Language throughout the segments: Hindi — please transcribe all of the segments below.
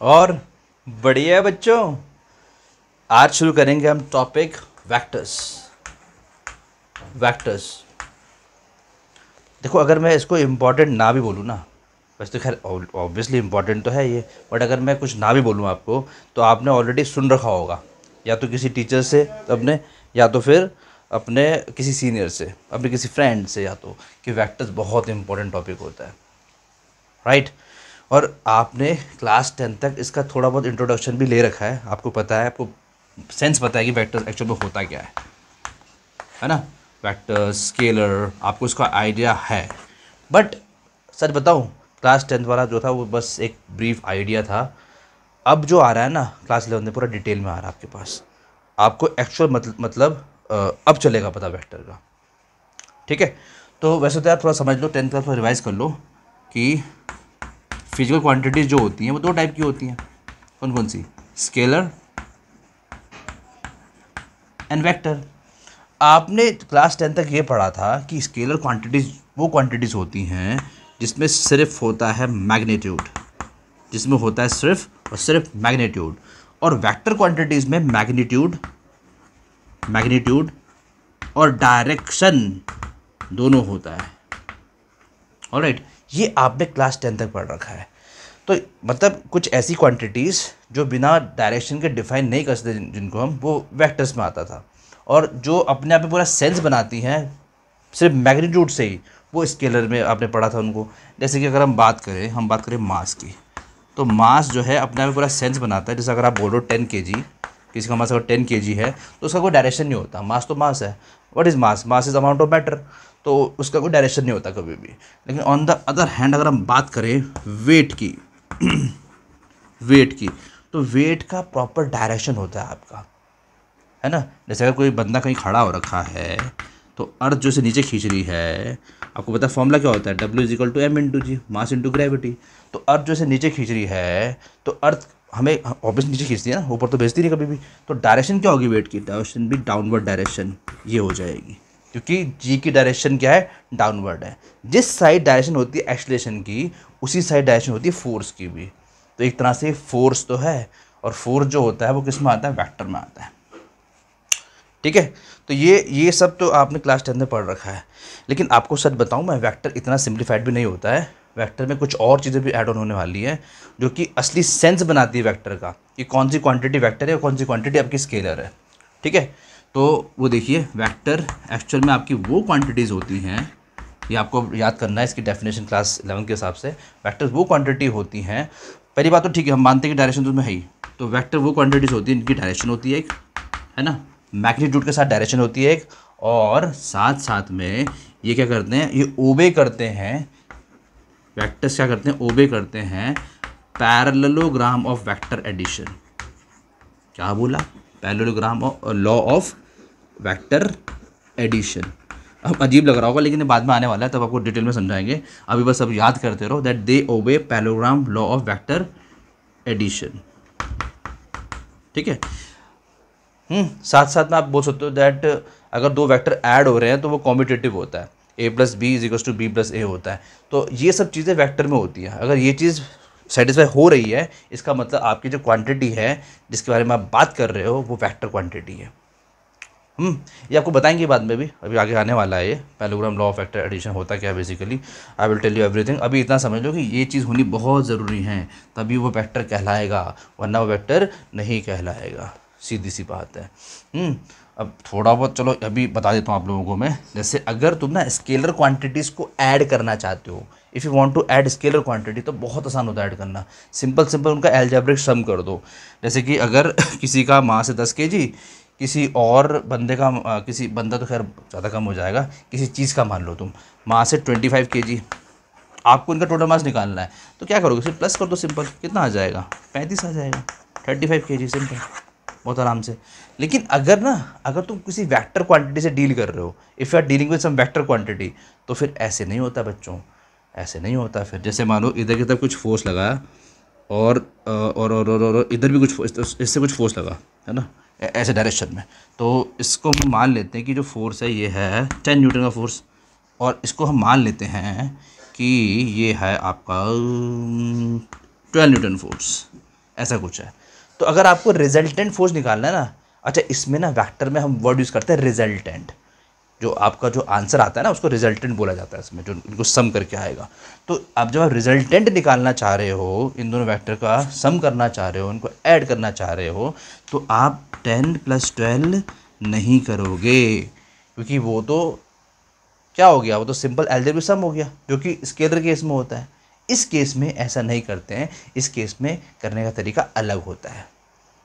और बढ़िया बच्चों आज शुरू करेंगे हम टॉपिक वेक्टर्स वेक्टर्स देखो अगर मैं इसको इम्पॉर्टेंट ना भी बोलूँ ना वैसे तो खैर ऑब्वियसली इम्पॉर्टेंट तो है ये बट अगर मैं कुछ ना भी बोलूँ आपको तो आपने ऑलरेडी सुन रखा होगा या तो किसी टीचर से तो अपने या तो फिर अपने किसी सीनियर से अपने किसी फ्रेंड से या तो कि वैक्टर्स बहुत इंपॉर्टेंट टॉपिक होता है राइट right? और आपने क्लास टेन तक इसका थोड़ा बहुत इंट्रोडक्शन भी ले रखा है आपको पता है आपको सेंस पता है कि वैक्टर एक्चुअल में होता क्या है है ना वैक्टर स्केलर आपको इसका आइडिया है बट सच बताऊँ क्लास टेंथ वाला जो था वो बस एक ब्रीफ आइडिया था अब जो आ रहा है ना क्लास इलेवन में पूरा डिटेल में आ रहा है आपके पास आपको एक्चुअल मतलब मतलब अब चलेगा पता वैक्टर का ठीक है तो वैसे तो यार थोड़ा समझ लो टेंथ क्लास थोड़ा रिवाइज़ कर लो कि फिजिकल क्वांटिटीज जो होती हैं वो दो टाइप की होती हैं कौन कौन सी स्केलर एंड वेक्टर आपने क्लास टेन तक ये पढ़ा था कि स्केलर क्वांटिटीज़ वो क्वांटिटीज़ होती हैं जिसमें सिर्फ होता है मैग्नीट्यूड जिसमें होता है सिर्फ और सिर्फ मैग्नीट्यूड और वेक्टर क्वांटिटीज़ में मैग्नीट्यूड मैग्नीट्यूड और डायरेक्शन दोनों होता है ऑलराइट right. ये आपने क्लास टेन तक पढ़ रखा है तो मतलब कुछ ऐसी क्वांटिटीज़ जो बिना डायरेक्शन के डिफाइन नहीं कर सकते जिनको हम वो वेक्टर्स में आता था और जो अपने आप में पूरा सेंस बनाती हैं सिर्फ मैग्नीट्यूड से ही वो स्केलर में आपने पढ़ा था उनको जैसे कि अगर हम बात करें हम बात करें मास की तो मास जो है अपने आप में पूरा सेंस बनाता है जैसे अगर आप बोल रहे हो टेन के जी किसी का मास अगर टेन के है तो उसका कोई डायरेक्शन नहीं होता मास तो मास है what is mass mass is amount of matter तो उसका कोई डायरेक्शन नहीं होता कभी भी लेकिन ऑन द अदर हैंड अगर हम बात करें वेट की वेट की तो वेट का प्रॉपर डायरेक्शन होता है आपका है ना जैसे अगर कोई बंदा कहीं खड़ा हो रखा है तो अर्थ जो से नीचे खींच रही है आपको पता है फॉर्मूला क्या होता है W is equal to M into G mass into gravity तो अर्थ जो से नीचे खींच रही है तो अर्थ हमें ऑफिस नीचे खींचती है ना ऊपर तो भेजती नहीं कभी भी तो डायरेक्शन क्या होगी वेट की डायरेक्शन भी डाउनवर्ड डायरेक्शन ये हो जाएगी क्योंकि जी की डायरेक्शन क्या है डाउनवर्ड है जिस साइड डायरेक्शन होती है एक्सलेशन की उसी साइड डायरेक्शन होती है फोर्स की भी तो एक तरह से फोर्स तो है और फोर्स जो होता है वो किस में आता है वैक्टर में आता है ठीक है तो ये ये सब तो आपने क्लास टेंथ में पढ़ रखा है लेकिन आपको सच बताऊं मैं वेक्टर इतना सिंप्लीफाइड भी नहीं होता है वेक्टर में कुछ और चीज़ें भी ऐड ऑन होने वाली हैं जो कि असली सेंस बनाती है वेक्टर का कि कौन सी क्वांटिटी वेक्टर है और कौन सी क्वांटिटी आपकी स्केलर है ठीक है तो वो देखिए वेक्टर एक्चुअल में आपकी वो क्वांटिटीज़ होती हैं ये आपको याद करना है इसकी डेफिनेशन क्लास इलेवन के हिसाब से वैक्टर वो क्वान्टिटी होती हैं पहली बात तो ठीक है हम मानते हैं कि डायरेक्शन तो उसमें है ही तो वैक्टर वो क्वान्टिटीज़ होती हैं इनकी डायरेक्शन होती है एक है ना मैग्नीट्यूड के साथ डायरेक्शन होती है एक और साथ साथ में ये क्या करते हैं ये ओबे करते हैं वैक्टर्स क्या करते हैं ओबे करते हैं पैरलोग्राम ऑफ वैक्टर एडिशन क्या बोला parallelogram law of vector addition अब अजीब लग रहा होगा लेकिन बाद में आने वाला है तब आपको डिटेल में समझाएंगे अभी बस अब याद करते रहो that they obey parallelogram law of vector addition ठीक है हम्म, साथ साथ में आप बोल सकते हो दैट अगर दो वेक्टर ऐड हो रहे हैं तो वो कॉम्पिटेटिव होता है A plus B is equal to B plus A होता है तो ये सब चीज़ें वेक्टर में होती हैं अगर ये चीज़ सेटिस्फाई हो रही है इसका मतलब आपकी जो क्वांटिटी है जिसके बारे में आप बात कर रहे हो वो वेक्टर क्वांटिटी है हम हम्म, ये आपको बताएंगे बाद में भी अभी आगे आने वाला है ये parallelogram law of vector addition होता क्या है basically I will tell you everything अभी इतना समझ लो कि ये चीज़ होनी बहुत ज़रूरी है तभी वो वेक्टर कहलाएगा वरना वो वेक्टर नहीं कहलाएगा सीधी सी बात है हम्म, अब थोड़ा बहुत चलो अभी बता देता हूँ आप लोगों को मैं जैसे अगर तुम ना स्केलर क्वांटिटीज़ को ऐड करना चाहते हो if you want to add scalar quantity तो बहुत आसान होता है ऐड करना सिंपल सिंपल उनका एल्जेब्रिक सम कर दो जैसे कि अगर किसी का माँ से दस के जी किसी और बंदे का किसी बंदा तो खैर ज़्यादा कम हो जाएगा किसी चीज़ का मान लो तुम माँ से ट्वेंटी फाइव के जी आपको इनका टोटल मास निकालना है तो क्या करोगे सिर्फ प्लस कर दो सिंपल कितना आ जाएगा पैंतीस आ जाएगा थर्टी फाइव के जी सिंपल बहुत आराम से लेकिन अगर ना अगर तुम किसी वैक्टर क्वांटिटी से डील कर रहे हो if you are dealing with some vector quantity तो फिर ऐसे नहीं होता बच्चों ऐसे नहीं होता फिर जैसे मानो इधर की तरफ कुछ फोर्स लगाया और और और और, और इधर भी कुछ इससे कुछ फोर्स लगा है ना ऐसे डायरेक्शन में तो इसको हम मान लेते हैं कि जो फोर्स है ये है टेन न्यूटन का फोर्स और इसको हम मान लेते हैं कि ये है आपका ट्वेल्व न्यूटन फोर्स ऐसा कुछ है तो अगर आपको रिजल्टेंट फोर्स निकालना है ना अच्छा इसमें ना वैक्टर में हम वर्ड यूज़ करते हैं रिजल्टेंट जो आपका जो आंसर आता है ना उसको रिजल्टेंट बोला जाता है इसमें जो इनको सम करके आएगा तो आप जब आप रिजल्टेंट निकालना चाह रहे हो इन दोनों वैक्टर का सम करना चाह रहे हो इनको ऐड करना चाह रहे हो तो आप टेन प्लस ट्वेल्व नहीं करोगे क्योंकि वो तो क्या हो गया वो तो सिंपल एलजेब्रिक सम हो गया जो कि स्केलर केस में होता है इस केस में ऐसा नहीं करते हैं इस केस में करने का तरीका अलग होता है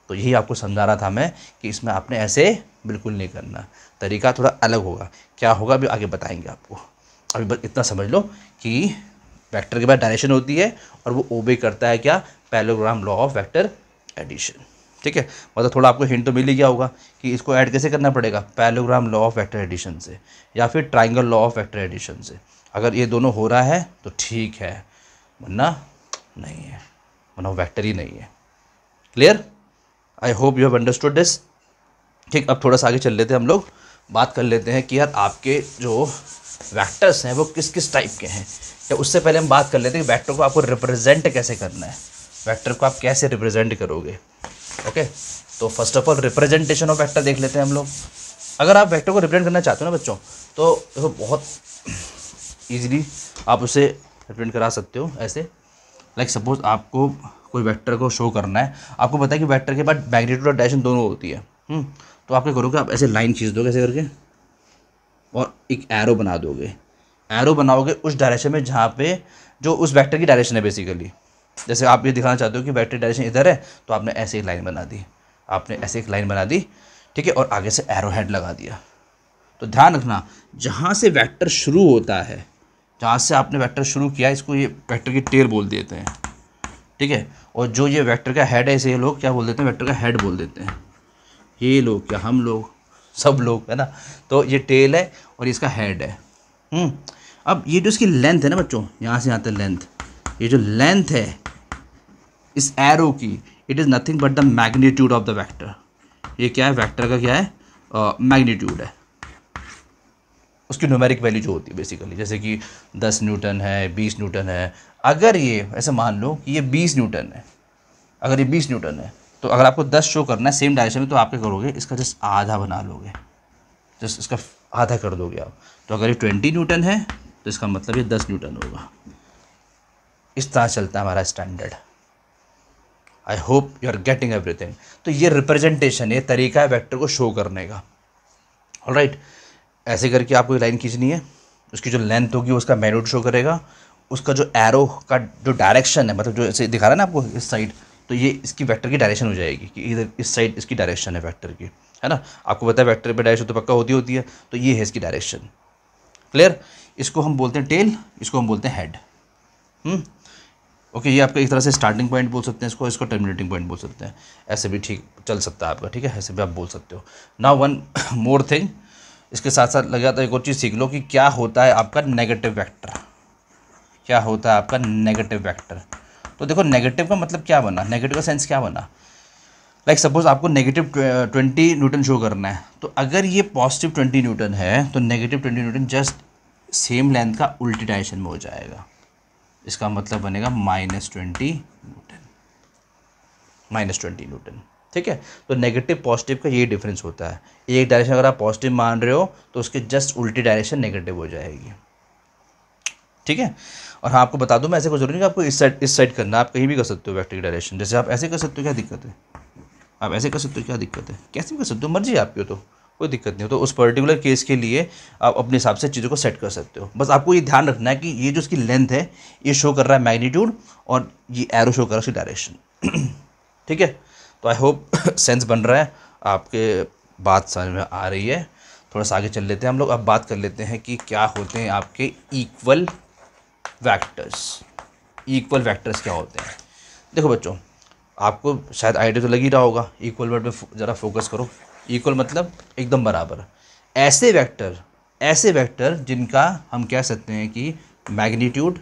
तो यही आपको समझा रहा था मैं कि इसमें आपने ऐसे बिल्कुल नहीं करना तरीका थोड़ा अलग होगा क्या होगा अभी आगे बताएंगे आपको अभी बस इतना समझ लो कि वेक्टर के बाद डायरेक्शन होती है और वो ओबे करता है क्या parallelogram law of vector addition ठीक है मतलब थोड़ा आपको हिंट तो मिल ही गया होगा कि इसको ऐड कैसे करना पड़ेगा parallelogram law of vector addition से या फिर triangle law of vector addition से अगर ये दोनों हो रहा है तो ठीक है वरना नहीं है वरना वैक्टर ही नहीं है clear I hope you have understood this ठीक अब थोड़ा सा आगे चल लेते हैं हम लोग बात कर लेते हैं कि यार आपके जो वैक्टर्स हैं वो किस किस टाइप के हैं या तो उससे पहले हम बात कर लेते हैं कि वैक्टर को आपको रिप्रेजेंट कैसे करना है वैक्टर को आप कैसे रिप्रेजेंट करोगे ओके तो first of all representation of vector देख लेते हैं हम लोग अगर आप वैक्टर को रिप्रेजेंट करना चाहते हो ना बच्चों तो देखो बहुत ईजिली आप उसे रिप्रेजेंट करा सकते हो ऐसे लाइक like सपोज आपको कोई वेक्टर को शो करना है आपको पता है कि वेक्टर के बाद मैग्नीट्यूड और डायरेक्शन दोनों होती है हम्म, तो आप क्या करोगे आप ऐसे लाइन खींच दोगे ऐसे करके और एक एरो बना दोगे एरो बनाओगे उस डायरेक्शन में जहाँ पे जो उस वेक्टर की डायरेक्शन है बेसिकली जैसे आप ये दिखाना चाहते हो कि वेक्टर डायरेक्शन इधर है तो आपने ऐसे एक लाइन बना दी आपने ऐसे एक लाइन बना दी ठीक है और आगे से एरो हेड लगा दिया तो ध्यान रखना जहाँ से वैक्टर शुरू होता है तो जहाँ से आपने वेक्टर शुरू किया इसको ये वेक्टर की टेल बोल देते हैं ठीक है और जो ये वेक्टर का हेड है इसे ये लोग क्या बोल देते हैं वेक्टर का हेड बोल देते हैं ये लोग क्या हम लोग सब लोग है ना तो ये टेल है और इसका हेड है हम्म? अब ये जो इसकी लेंथ है ना बच्चों यहाँ से यहाँ तक लेंथ ये जो लेंथ है इस एरो की it is nothing but the magnitude of the vector ये क्या है वैक्टर का क्या है मैग्नीट्यूड है उसकी न्यूमेरिक वैल्यू जो होती है बेसिकली जैसे कि 10 न्यूटन है 20 न्यूटन है अगर ये ऐसे मान लो कि ये 20 न्यूटन है अगर ये 20 न्यूटन है तो अगर आपको 10 शो करना है सेम डायरेक्शन में तो आप क्या करोगे इसका जस्ट आधा बना लोगे जस्ट इसका आधा कर दोगे आप तो अगर ये ट्वेंटी न्यूटन है तो इसका मतलब ये दस न्यूटन होगा इस तरह चलता है हमारा standard I hope you are getting everything तो ये रिप्रेजेंटेशन ये तरीका है वैक्टर को शो करने का राइट right. ऐसे करके आपको लाइन खींचनी है उसकी जो लेंथ होगी उसका मैग्नीट्यूड शो करेगा उसका जो एरो का जो डायरेक्शन है मतलब जो ऐसे दिखा रहा है ना आपको इस साइड तो ये इसकी वेक्टर की डायरेक्शन हो जाएगी कि इधर इस साइड इसकी डायरेक्शन है वेक्टर की है ना आपको पता है वेक्टर पे डायरेक्शन तो पक्का होती होती है तो ये है इसकी डायरेक्शन क्लियर इसको हम बोलते हैं टेल इसको हम बोलते हैं हेड हम्म? ओके ये आपका एक तरह से स्टार्टिंग पॉइंट बोल सकते हैं इसको इसको टर्मिनेटिंग पॉइंट बोल सकते हैं ऐसे भी ठीक चल सकता है आपका ठीक है ऐसे भी आप बोल सकते हो नाउ वन मोर थिंग इसके साथ साथ लगातार एक और चीज़ सीख लो कि क्या होता है आपका नेगेटिव वेक्टर क्या होता है आपका नेगेटिव वेक्टर तो देखो नेगेटिव का मतलब क्या बना नेगेटिव का सेंस क्या बना लाइक like सपोज आपको नेगेटिव ट्वेंटी न्यूटन शो करना है तो अगर ये पॉजिटिव ट्वेंटी न्यूटन है तो negative twenty newton just same length का उल्टी डायरेक्शन में हो जाएगा इसका मतलब बनेगा minus twenty newton minus twenty newton ठीक है तो नेगेटिव पॉजिटिव का ये डिफरेंस होता है एक डायरेक्शन अगर आप पॉजिटिव मान रहे हो तो उसके जस्ट उल्टी डायरेक्शन नेगेटिव हो जाएगी ठीक है और हाँ आपको बता दूं मैं ऐसे कोई जरूरी नहीं आपको इस साइड इस साइड करना आप कहीं भी कर सकते हो वेक्टर की डायरेक्शन जैसे आप ऐसे कर सकते हो क्या दिक्कत है आप ऐसे कर सकते हो क्या दिक्कत है कैसे भी कर सकते हो मर्जी आपकी हो तो कोई दिक्कत नहीं हो तो उस पर्टिकुलर केस के लिए आप अपने हिसाब से चीज़ों को सेट कर सकते हो बस आपको ये ध्यान रखना है कि ये जो उसकी लेंथ है ये शो कर रहा है मैग्नीट्यूड और ये एरो शो कर रहा है उसकी डायरेक्शन ठीक है तो आई होप सेंस बन रहा है आपके बात समझ में आ रही है थोड़ा सा आगे चल लेते हैं हम लोग अब बात कर लेते हैं कि क्या होते हैं आपके इक्वल वैक्टर्स इक्वल वैक्टर्स क्या होते हैं देखो बच्चों आपको शायद आइडिया तो लग ही रहा होगा इक्वल वर्ड में ज़रा फोकस करो इक्वल मतलब एकदम बराबर ऐसे वैक्टर ऐसे वैक्टर जिनका हम कह सकते हैं कि magnitude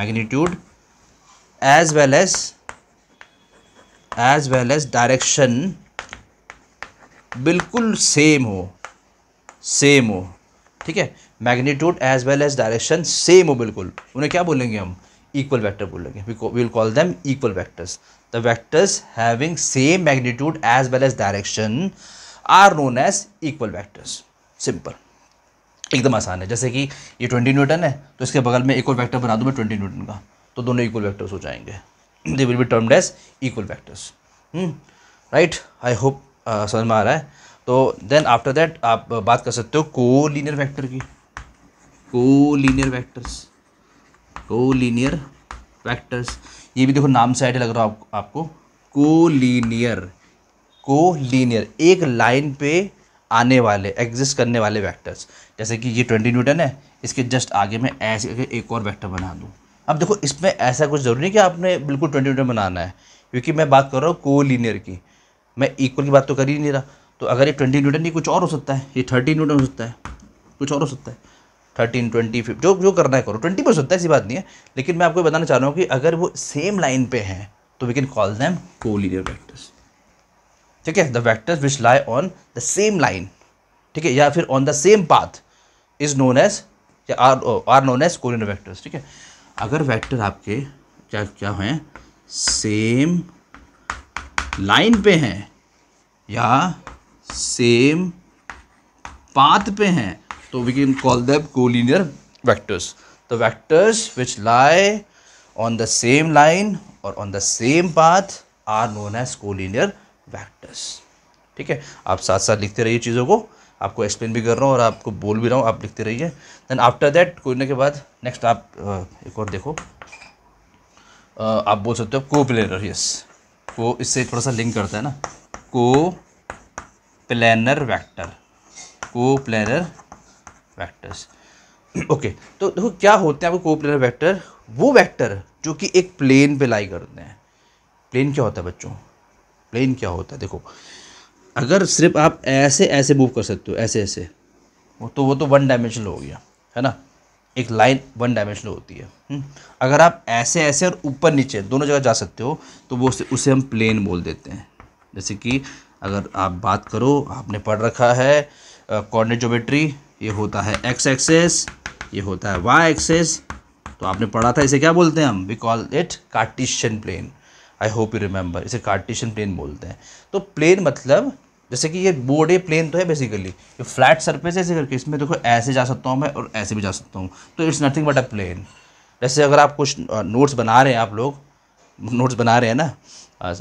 magnitude as well as as well as direction बिल्कुल सेम हो सेम हो ठीक है magnitude as well as direction same हो बिल्कुल उन्हें क्या बोलेंगे हम इक्वल वेक्टर बोलेंगे will call them equal vectors the vectors having same magnitude as well as direction are known as equal vectors simple एकदम आसान है जैसे कि ये ट्वेंटी न्यूटन है तो इसके बगल में एक और वैक्टर बना दूँ मैं ट्वेंटी न्यूटन का तो दोनों इक्वल वैक्टर्स हो जाएंगे they will be termed as equal vectors right I hope समझ में आ रहा है तो देन आफ्टर दैट आप uh, बात कर सकते हो को लीनियर वैक्टर की collinear vectors collinear vectors ये भी देखो नाम से आइडिया लग रहा है आप, आपको को लीनियर को लीनियर एक लाइन पे आने वाले एग्जिस्ट करने वाले वैक्टर्स जैसे कि ये ट्वेंटी न्यूटन है इसके जस्ट आगे मैं ऐसे एक और वैक्टर बना दूँ अब देखो इसमें ऐसा कुछ ज़रूरी नहीं कि आपने बिल्कुल ट्वेंटी ट्वेंटी बनाना है क्योंकि मैं बात कर रहा हूँ को लीनियर की मैं इक्वल की बात तो कर ही नहीं रहा तो अगर ये ट्वेंटी न्यूटन नहीं कुछ और हो सकता है ये थर्टी न्यूटन हो सकता है कुछ और हो सकता है थर्टीन ट्वेंटी फिफ्ट जो जो करना है करो ट्वेंटी पर हो सकता है ऐसी बात नहीं है लेकिन मैं आपको बताना चाह रहा हूँ कि अगर वो सेम लाइन पे हैं तो we can call them collinear vectors ठीक है the vectors which lie on the same line ठीक है या फिर on the same path is known as are are known as collinear vectors ठीक है अगर वेक्टर आपके क्या क्या हैं सेम लाइन पे हैं या सेम पाथ पे हैं तो we can call them collinear vectors the vectors which lie on the same line और on the same path are known as collinear vectors ठीक है आप साथ साथ लिखते रहिए चीज़ों को आपको एक्सप्लेन भी कर रहा हूँ और आपको बोल भी रहा हूँ आप लिखते रहिए देन आफ्टर दैट कोई के बाद नेक्स्ट आप एक और देखो आप बोल सकते हो को प्लेनर यस को इससे थोड़ा सा लिंक करता है ना coplanar vector coplanar vectors okay तो देखो क्या होते हैं आपको को प्लानर वैक्टर वो वैक्टर जो कि एक प्लेन पे लाई करते हैं प्लेन क्या होता है बच्चों प्लेन क्या होता है देखो अगर सिर्फ आप ऐसे ऐसे मूव कर सकते हो ऐसे ऐसे वो तो वो तो वन डायमेंशनल हो गया है ना एक लाइन वन डायमेंशनल होती है हुँ? हम्म? अगर आप ऐसे ऐसे और ऊपर नीचे दोनों जगह जा सकते हो तो वो उसे, उसे हम प्लेन बोल देते हैं जैसे कि अगर आप बात करो आपने पढ़ रखा है कॉर्डिनेट ज्योमेट्री ये होता है एक्स एक्सेस ये होता है वाई एक्सेस तो आपने पढ़ा था इसे क्या बोलते हैं हम we call it cartesian plane I hope you remember इसे कार्टिशियन प्लेन बोलते हैं तो प्लेन मतलब जैसे कि ये बोर्ड ये प्लेन तो है बेसिकली ये फ्लैट सरफेस ऐसे करके इसमें देखो ऐसे जा सकता हूँ मैं और ऐसे भी जा सकता हूँ तो it's nothing but a plane जैसे अगर आप कुछ नोट्स बना रहे हैं आप लोग नोट्स बना रहे हैं ना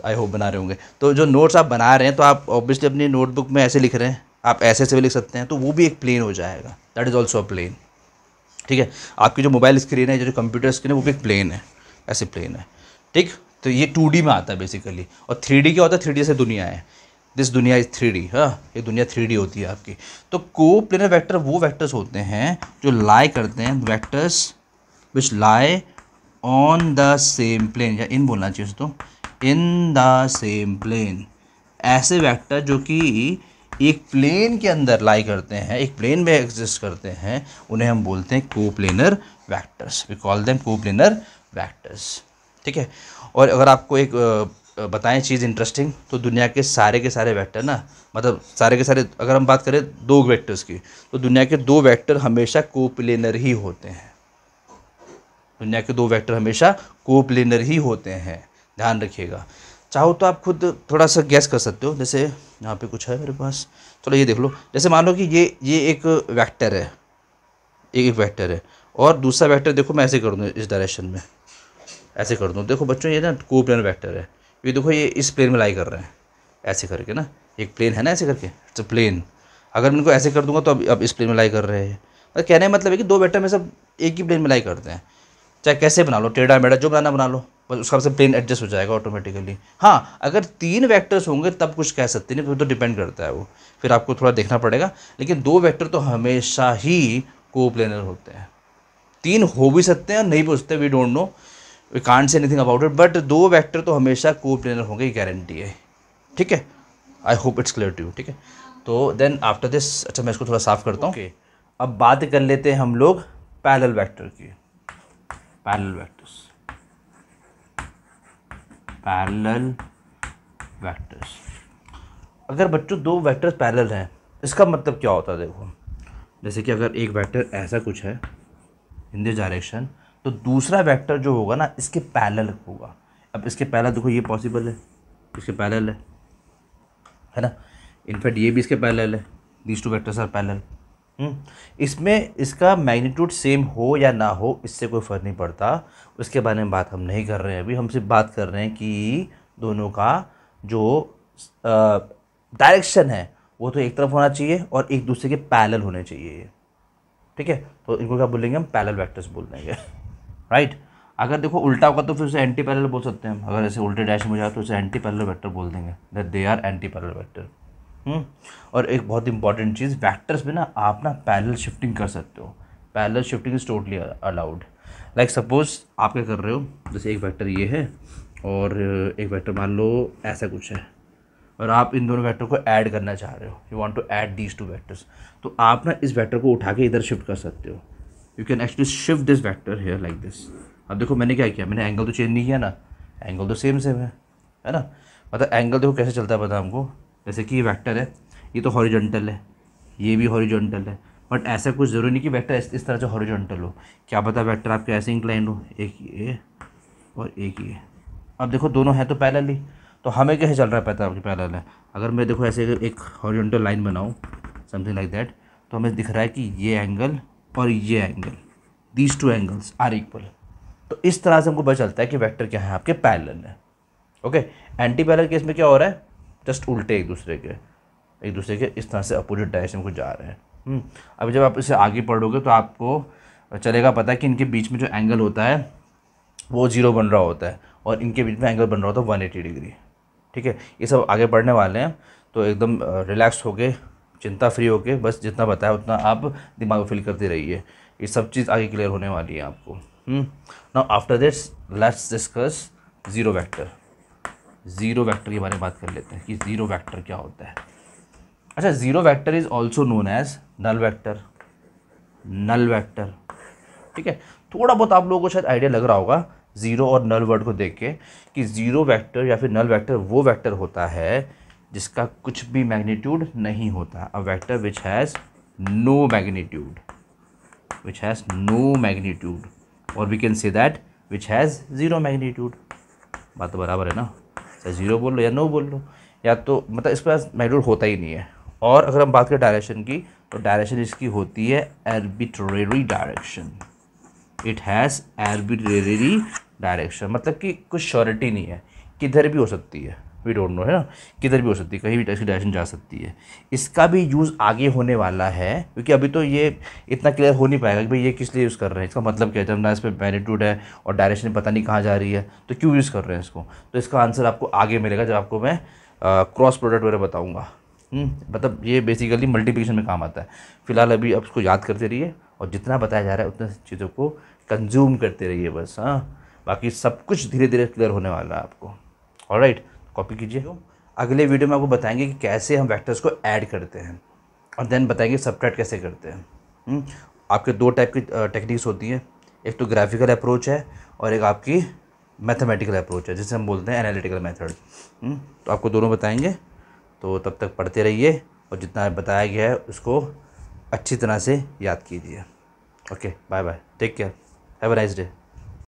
आई होप बना रहे होंगे तो जो नोट्स आप बना रहे हैं तो आप ऑब्वियसली अपनी नोटबुक में ऐसे लिख रहे हैं आप ऐसे ऐसे भी लिख सकते हैं तो वो भी एक प्लेन हो जाएगा that is also a plane ठीक है आपकी जो मोबाइल स्क्रीन है जो कंप्यूटर स्क्रीन है वो भी एक प्लेन है ऐसे प्लेन है ठीक तो ये टू में आता है बेसिकली और थ्री क्या होता है थ्री से दुनिया है दिस दुनिया इज़ थ्री डी हाँ ये दुनिया थ्री डी होती है आपकी तो को प्लेनर वैक्टर वो वैक्टर्स होते हैं जो लाई करते हैं vectors which lie on the same plane या इन बोलना चाहिए उसको इन द सेम प्लेन ऐसे वैक्टर जो कि एक प्लेन के अंदर लाई करते हैं एक प्लेन में एग्जिस्ट करते हैं उन्हें हम बोलते हैं coplanar vectors we call them coplanar vectors ठीक है और अगर आपको एक बताएं चीज़ इंटरेस्टिंग तो दुनिया के सारे के सारे वेक्टर ना मतलब सारे के सारे अगर हम बात करें दो वेक्टर्स की तो दुनिया के दो वेक्टर हमेशा कोप्लेनर ही होते हैं दुनिया के दो वेक्टर हमेशा कोप्लेनर ही होते हैं ध्यान रखिएगा चाहो तो आप खुद थोड़ा सा गैस कर सकते हो जैसे यहाँ पे कुछ है मेरे पास चलो ये देख लो जैसे मान लो कि ये ये एक वेक्टर है एक एक वेक्टर है और दूसरा वेक्टर देखो मैं ऐसे कर दूँ इस डायरेक्शन में ऐसे कर दूँ देखो बच्चों ये ना कोप्लेनर वेक्टर है ये देखो ये इस प्लेन में लाई कर रहे हैं ऐसे करके ना एक प्लेन है ना ऐसे करके इट्स अ प्लेन अगर मैं इनको ऐसे कर दूंगा तो अब अब इस प्लेन में लाई कर रहे हैं मतलब कहने का मतलब है कि दो वेक्टर में सब एक ही प्लेन में लाई करते हैं चाहे कैसे बना लो टेढ़ा मेढ़ा जो बनाना बना लो बस उसका से प्लेन एडजस्ट हो जाएगा ऑटोमेटिकली हाँ अगर तीन वेक्टर्स होंगे तब कुछ कह सकते नहीं फिर तो डिपेंड करता है वो फिर आपको थोड़ा देखना पड़ेगा लेकिन दो वेक्टर तो हमेशा ही को प्लेनर होते हैं तीन हो भी सकते हैं और नहीं भी हो सकते we don't know we can't say anything about it but दो वैक्टर तो हमेशा को प्लेनर होंगे गारंटी है ठीक है I hope it's clear to you ठीक है तो देन आफ्टर दिस अच्छा मैं इसको थोड़ा साफ करता हूँ okay. अब बात कर लेते हैं हम लोग पैरल वैक्टर की पैरल वैक्टर्स पैरल वैक्टर्स अगर बच्चों दो वैक्टर पैरल हैं इसका मतलब क्या होता है देखो जैसे कि अगर एक वैक्टर ऐसा कुछ है इन दिस डायरेक्शन तो दूसरा वेक्टर जो होगा ना इसके पैरेलल होगा अब इसके पहला देखो ये पॉसिबल है इसके पैरेलल है है ना इनफैक्ट ये भी इसके पैरेलल है these two vectors are parallel इसमें इसका मैग्नीट्यूड सेम हो या ना हो इससे कोई फ़र्क नहीं पड़ता उसके बारे में बात हम नहीं कर रहे हैं अभी हम सिर्फ बात कर रहे हैं कि दोनों का जो डायरेक्शन है वो तो एक तरफ होना चाहिए और एक दूसरे के पैरेलल होने चाहिए ठीक है तो इनको क्या बोलेंगे हम पैरेलल वेक्टर्स बोल देंगे राइट अगर देखो उल्टा होगा तो फिर उसे एंटी पैरल बोल सकते हैं अगर ऐसे उल्टे डैश में जाए तो उसे एंटी पैरल वैक्टर बोल देंगे that they are anti parallel vector और एक बहुत इंपॉर्टेंट चीज़ वैक्टर्स में ना आप ना पैरल शिफ्टिंग कर सकते हो parallel shifting is totally allowed like suppose आप क्या कर रहे हो जैसे एक वैक्टर ये है और एक वैक्टर मान लो ऐसा कुछ है और आप इन दोनों वैक्टर को ऐड करना चाह रहे हो you want to add these two vectors तो आप ना इस वैक्टर को उठा के इधर शिफ्ट कर सकते हो you can actually shift this vector here like this अब देखो मैंने क्या किया मैंने एंगल तो चेंज नहीं किया ना एंगल तो सेम सेम है है ना मतलब एंगल देखो कैसे चलता है पता हमको जैसे कि ये वैक्टर है ये तो हॉरीजेंटल है ये भी हॉरिजेंटल है बट ऐसा कुछ ज़रूरी नहीं कि वैक्टर इस, इस तरह से हॉरीजेंटल हो क्या पता वैक्टर आपके ऐसे इंक्लाइंड हो एक ये और एक ये अब देखो दोनों हैं तो पैरल ही तो हमें कैसे चल रहा है पता आपके पैरल है अगर मैं देखो ऐसे एक हॉरिजेंटल लाइन बनाऊँ समथिंग लाइक दैट तो हमें दिख रहा है कि ये एंगल और ये angle these two angles are equal तो इस तरह से हमको पता चलता है कि वैक्टर क्या है आपके पैरेलल है ओके एंटी पैरल केस में क्या हो रहा है जस्ट उल्टे एक दूसरे के एक दूसरे के इस तरह से अपोजिट डायरेक्शन को जा रहे हैं हम्म। अभी जब आप इसे आगे पढ़ोगे तो आपको चलेगा पता है कि इनके बीच में जो एंगल होता है वो जीरो बन रहा होता है और इनके बीच में एंगल बन रहा होता है वन एटी डिग्री ठीक है ये सब आगे पढ़ने वाले हैं तो एकदम रिलैक्स होके चिंता फ्री होके बस जितना बताया उतना आप दिमाग फिल करते रहिए ये सब चीज़ आगे क्लियर होने वाली है आपको ना after this let's discuss zero vector zero vector के बारे में बात कर लेते हैं कि ज़ीरो वैक्टर क्या होता है अच्छा zero vector is also known as null vector null vector ठीक है थोड़ा बहुत आप लोगों को शायद आइडिया लग रहा होगा ज़ीरो और नल वर्ड को देख के कि ज़ीरो वैक्टर या फिर नल वैक्टर वो वैक्टर होता है जिसका कुछ भी मैग्नीट्यूड नहीं होता a vector which has no magnitude which has no magnitude और we can say that which has zero magnitude बात तो बराबर है ना चाहे ज़ीरो बोल लो या नो बोल लो या तो मतलब इसके पास मैग्नीट्यूड होता ही नहीं है और अगर हम बात करें डायरेक्शन की तो डायरेक्शन इसकी होती है arbitrary direction it has arbitrary direction मतलब कि कुछ श्योरिटी नहीं है किधर भी हो सकती है वी डोंट नो है ना किधर भी हो सकती है कहीं भी इसकी डायरेक्शन जा सकती है इसका भी यूज़ आगे होने वाला है क्योंकि अभी तो ये इतना क्लियर हो नहीं पाएगा कि भाई ये किस लिए यूज़ कर रहे हैं इसका मतलब क्या है जब ना इस पर मैनीट्यूड है और डायरेक्शन पता नहीं कहाँ जा रही है तो क्यों यूज़ कर रहे हैं इसको तो इसका आंसर आपको आगे मिलेगा जब आपको मैं क्रॉस प्रोडक्ट वगैरह बताऊँगा हम्म, मतलब ये बेसिकली मल्टीप्लिकेशन में काम आता है फिलहाल अभी आप उसको याद करते रहिए और जितना बताया जा रहा है उतने चीज़ों को कंज्यूम करते रहिए बस हाँ बाकी सब कुछ धीरे धीरे क्लियर होने वाला है आपको और राइट कॉपी कीजिए अगले वीडियो में आपको बताएंगे कि कैसे हम वैक्टर्स को ऐड करते हैं और देन बताएंगे सब्ट्रैक्ट कैसे करते हैं हम्म, आपके दो टाइप की टेक्निक्स होती हैं एक तो ग्राफिकल अप्रोच है और एक आपकी मैथमेटिकल अप्रोच है जिसे हम बोलते हैं एनालिटिकल मेथड हम्म, तो आपको दोनों बताएंगे तो तब तक पढ़ते रहिए और जितना बताया गया है उसको अच्छी तरह से याद कीजिए okay bye bye take care have a nice day